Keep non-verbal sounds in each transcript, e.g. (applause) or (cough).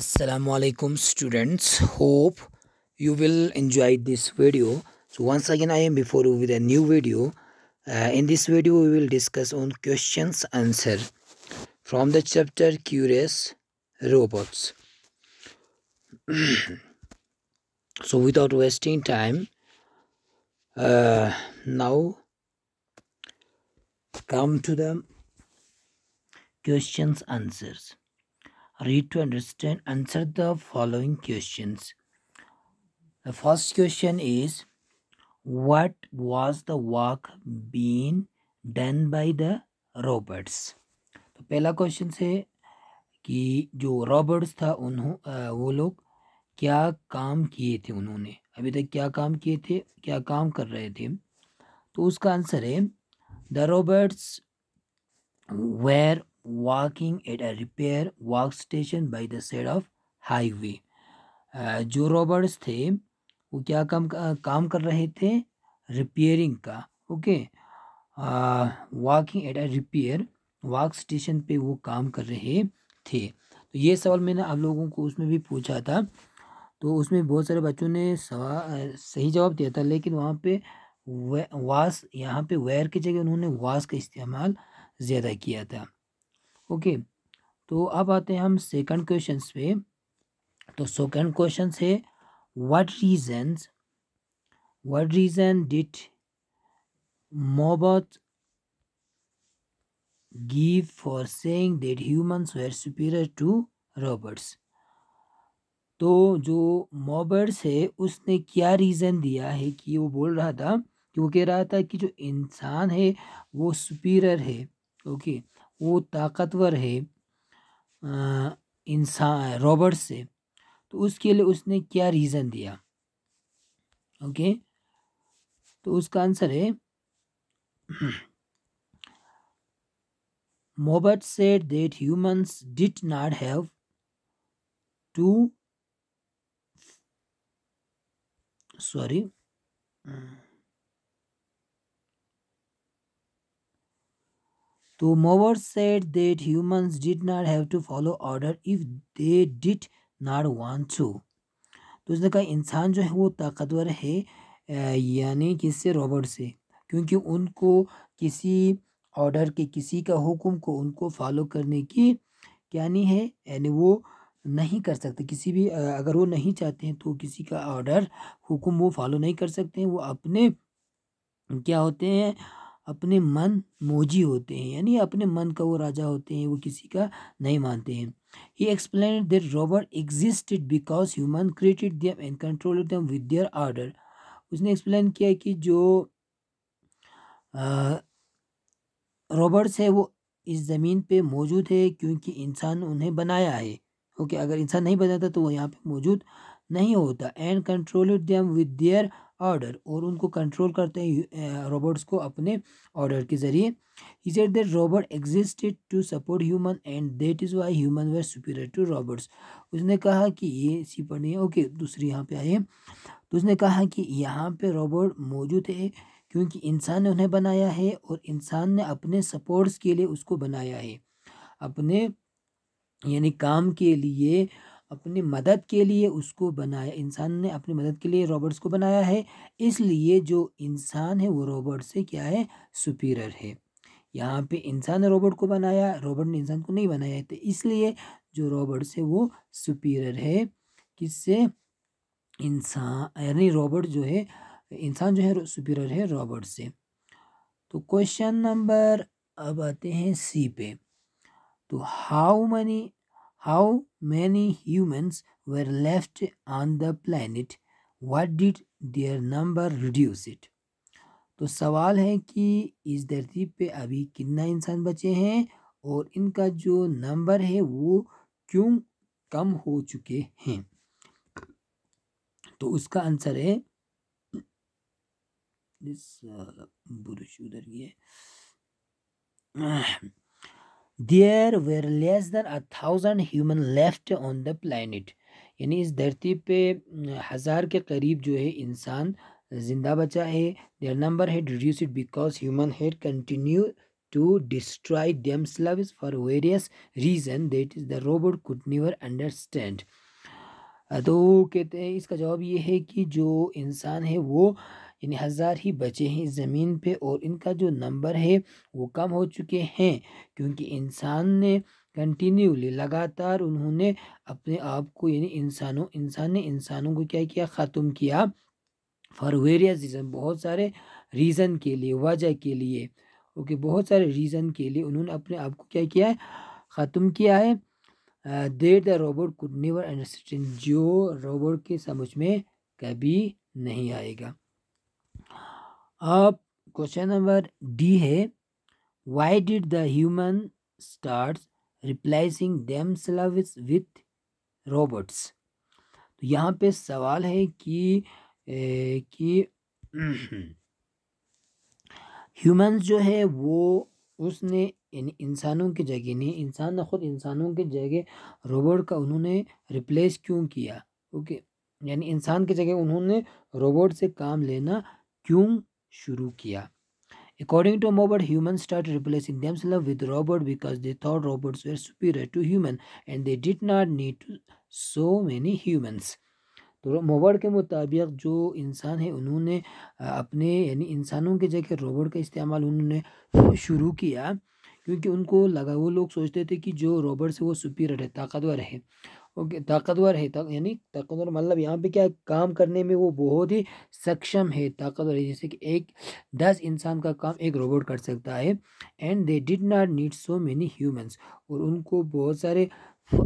assalamu alaikum students hope you will enjoy this video so once again i am before you with a new video uh, in this video we will discuss on questions answer from the chapter curious robots (clears throat) so without wasting time uh, now come to the questions answers read to understand answer the following questions the first question is what was the work being done by the robots to pehla question se ki jo robots tha unho wo log kya kaam kiye the unhone abhi tak kya kaam kiye the kya kaam kar rahe the to uska answer hai the robots were working at a repair work station by the side of highway जो robots थे वो क्या काम काम कर रहे थे repairing का okay working at a repair work station पे वो काम कर रहे थे तो ये सवाल मैंने आप लोगों को उसमें भी पूछा था तो उसमें बहुत सारे बच्चों ने सवा सही जवाब दिया था लेकिन वहाँ पे वास यहाँ पे वेयर की जगह उन्होंने वास का इस्तेमाल ज़्यादा किया था ओके तो अब आते हैं हम सेकंड क्वेश्चन पे तो सेकंड क्वेश्चन है what reasons what reason did Mobot give for saying that humans were superior to robots तो जो मोबर्ट्स है उसने क्या रीज़न दिया है कि वो बोल रहा था कि वो कह रहा था कि जो इंसान है वो सुपीरियर है ओके वो ताकतवर है इंसान रॉबर्ट से तो उसके लिए उसने क्या रीज़न दिया ओके तो उसका आंसर है Mobot said that humans did not have to sorry तो मोवर said that humans did not have to follow order if they did not want to तो उसने कहा इंसान जो है वो ताकतवर है यानी किससे रॉबर्ट से क्योंकि उनको किसी ऑर्डर के किसी का हुक्म को उनको फॉलो करने की क्या नहीं है यानी वो नहीं कर सकते किसी भी अगर वो नहीं चाहते हैं तो किसी का ऑर्डर हुक्म वो फॉलो नहीं कर सकते हैं वो अपने क्या होते हैं अपने मन मोजी होते हैं यानी अपने मन का वो राजा होते हैं वो किसी का नहीं मानते हैं ही explain that robot existed because human created them and control them with their order उसने एक्सप्लेन किया कि जो रॉबर्ट्स है वो इस ज़मीन पे मौजूद है क्योंकि इंसान उन्हें बनाया है ओके अगर इंसान नहीं बनाता तो वो यहाँ पे मौजूद नहीं होता and control them with their order और उनको कंट्रोल करते हैं रोबोट्स को अपने ऑर्डर के ज़रिए is said that robot existed to support human and that is why human were superior to robots उसने कहा कि ये सी पढ़नी है ओके दूसरी यहाँ पे आई है तो उसने कहा कि यहाँ पे रोबोट मौजूद है क्योंकि इंसान ने उन्हें बनाया है और इंसान ने अपने सपोर्ट्स के लिए उसको बनाया है अपने यानी काम के लिए अपनी मदद के लिए उसको बनाया इंसान ने अपनी मदद के लिए रॉबर्ट्स को बनाया है इसलिए जो इंसान है वो रॉबर्ट से क्या है सुपीरियर है यहाँ पे इंसान ने रॉबर्ट को बनाया रॉबर्ट ने इंसान को नहीं बनाया है तो इसलिए जो रॉबर्ट है वो सुपीरियर है किससे इंसान यानी रॉबर्ट जो है इंसान जो है सुपीरियर है रॉबर्ट से तो क्वेश्चन नंबर अब आते हैं सी पे तो how many how many humans were left on the planet what did their number reduce it तो सवाल है कि इस धरती पे अभी कितना इंसान बचे हैं और इनका जो नंबर है वो क्यों कम हो चुके हैं तो उसका आंसर है बुरुश उधर ये there were less than a thousand human left on the planet यानी इस धरती पे हज़ार के करीब जो है इंसान ज़िंदा बचा है their number reduce reduced because human had continue to destroy themselves for various reason that is the robot could never understand तो कहते हैं इसका जवाब ये है कि जो इंसान है वो यानी हज़ार ही बचे हैं इस ज़मीन पे और इनका जो नंबर है वो कम हो चुके हैं क्योंकि इंसान ने कंटिन्यूली लगातार उन्होंने अपने आप को यानी इंसानों इंसान ने इंसानों को क्या किया ख़त्म किया फॉर वेरियस रीज़न बहुत सारे रीज़न के लिए वजह के लिए ओके बहुत सारे रीज़न के लिए उन्होंने अपने आप को क्या किया है ख़त्म किया है there the robot could never understand जो रोबोट के समझ में कभी नहीं आएगा अब क्वेश्चन नंबर डी है why did the human start replacing themselves with robots तो यहाँ पे सवाल है कि ए, कि ह्यूमंस जो है वो उसने इंसानों की जगह नहीं इंसान ने ख़ुद इंसानों की जगह रोबोट का उन्होंने रिप्लेस क्यों किया ओके यानी इंसान की जगह उन्होंने रोबोट से काम लेना क्यों शुरू किया According to Mobot, humans started replacing themselves with robots because they thought robots were superior to human and they did not need so many humans. तो मोबर्ड के मुताबिक जो इंसान है उन्होंने अपने यानी इंसानों की जगह रोबोट का इस्तेमाल उन्होंने शुरू किया क्योंकि उनको लगा वो लोग सोचते थे कि जो रोबोट से वो सुपीरियर है ताकतवर है ओके ताकतवर है ता, यानी ताकतवर मतलब यहाँ पे क्या काम करने में वो बहुत ही सक्षम है ताकतवर है जैसे कि एक दस इंसान का काम एक रोबोट कर सकता है and they did not need so many humans और उनको बहुत सारे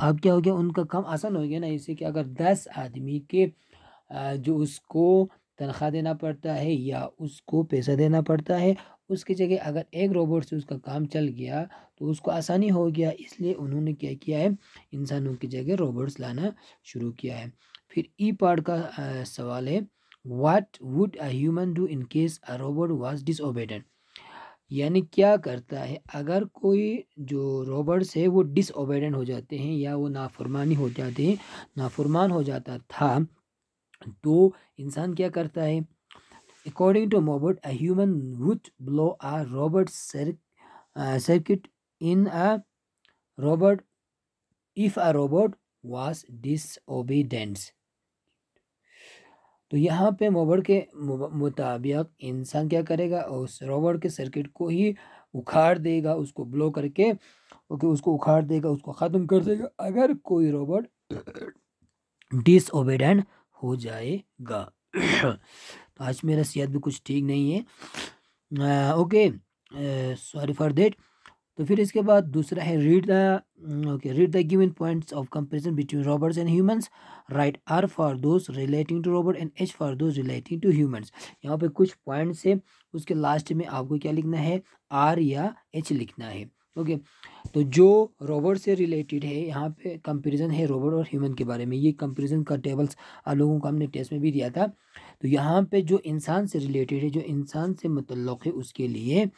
अब क्या हो गया उनका काम आसान हो गया ना जैसे कि अगर दस आदमी के जो उसको तनख्वाह देना पड़ता है या उसको पैसा देना पड़ता है उसकी जगह अगर एक रोबोट से उसका काम चल गया तो उसको आसानी हो गया इसलिए उन्होंने क्या किया है इंसानों की जगह रोबोट्स लाना शुरू किया है फिर ई पार्ट का आ, सवाल है what would a human do in case a robot was disobedient यानी क्या करता है अगर कोई जो रोबोट्स है वो डिसओबेडेंट हो जाते हैं या वो नाफरमानी हो जाते हैं नाफरमान हो जाता था तो इंसान क्या करता है according to Mobot a man would blow a robot robot circuit in a robot if a robot was disobedient तो यहाँ पे मोबर्ट के मुताबिक इंसान क्या करेगा उस रोबोट के सर्किट को ही उखाड़ देगा उसको ब्लो करके ओके उसको उखाड़ देगा उसको ख़त्म कर देगा अगर कोई रोबोट डिसओबेडेंट हो जाएगा तो आज मेरा सेहत भी कुछ ठीक नहीं है ओके सॉरी फॉर देट तो फिर इसके बाद दूसरा है read the okay read the given points of comparison between robots and humans write R for those relating to robot and H for those relating to humans यहाँ पे कुछ points है उसके लास्ट में आपको क्या लिखना है आर या एच लिखना है ओके तो जो रॉबर्ट से रिलेटेड है यहाँ पे कंपैरिजन है रॉबर्ट और ह्यूमन के बारे में ये कंपैरिजन का टेबल्स आप लोगों को हमने टेस्ट में भी दिया था तो यहाँ पे जो इंसान से रिलेटेड है जो इंसान से मुतल है उसके लिए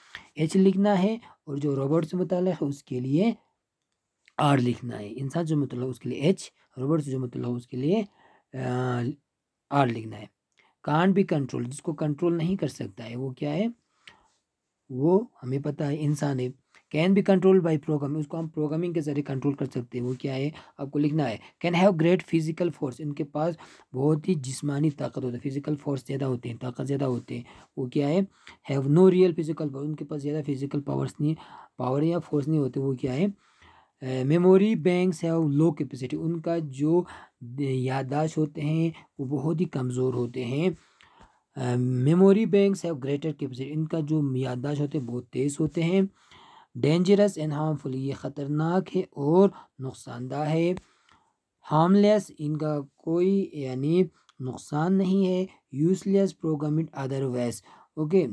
एच लिखना है और जो रोबोट से मुतल है उसके लिए आर लिखना है इंसान जो मुतल उसके लिए एच रोबोट से जो मुतल उसके लिए आर लिखना है कान भी कंट्रोल जिसको कंट्रोल नहीं कर सकता है वो क्या है वो हमें पता है इंसान है can be control by programming उसको हम प्रोग्रामिंग के जरिए कंट्रोल कर सकते हैं वो क्या है आपको लिखना है can have great physical force इनके पास बहुत ही जिसमानी ताकत होती है फिजिकल फोर्स ज़्यादा होते हैं ताकत ज़्यादा होते हैं वो क्या है have no real physical power उनके पास ज़्यादा फिजिकल पावर्स नहीं पावर या फोर्स नहीं होते वो क्या है memory banks have low capacity उनका जो eh, याददाश्त होते हैं वो बहुत ही कमज़ोर होते हैं memory banks have greater capacity इनका जो याददाश्त होते हैं बहुत तेज़ होते हैं डेंजरस एंड हार्मफुल ये ख़तरनाक है और नुकसानदह है हार्मलेस इनका कोई यानी नुकसान नहीं है यूजलेस प्रोग्रामिट अदरवाइज ओके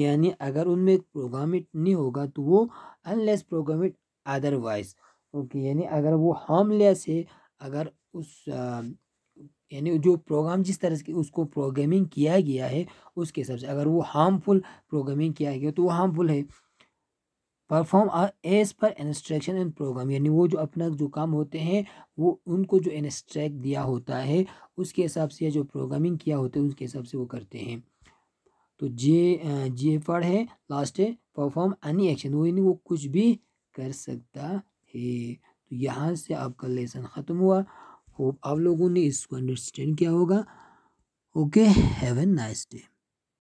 यानी अगर उनमें प्रोग्रामिट नहीं होगा तो वो अनलेस प्रोग्रामिट अदरवाइज ओके यानी अगर वो हार्मलेस है अगर उस यानी जो प्रोग्राम जिस तरह से उसको प्रोग्रामिंग किया गया है उसके हिसाब से अगर वो हार्मफुल प्रोग्रामिंग किया गया तो वो हार्मफुल है perform as per instruction and program यानी वो जो अपना जो काम होते हैं वो उनको जो इंस्ट्रैक्ट दिया होता है उसके हिसाब से जो प्रोग्रामिंग किया होता है उसके हिसाब से वो करते हैं तो जे जे पढ़ है लास्ट है परफॉर्म एनी एक्शन वो यानी वो कुछ भी कर सकता है तो यहाँ से आपका लेसन ख़त्म हुआ होप आप लोगों ने इसको अंडरस्टैंड किया होगा okay have a nice day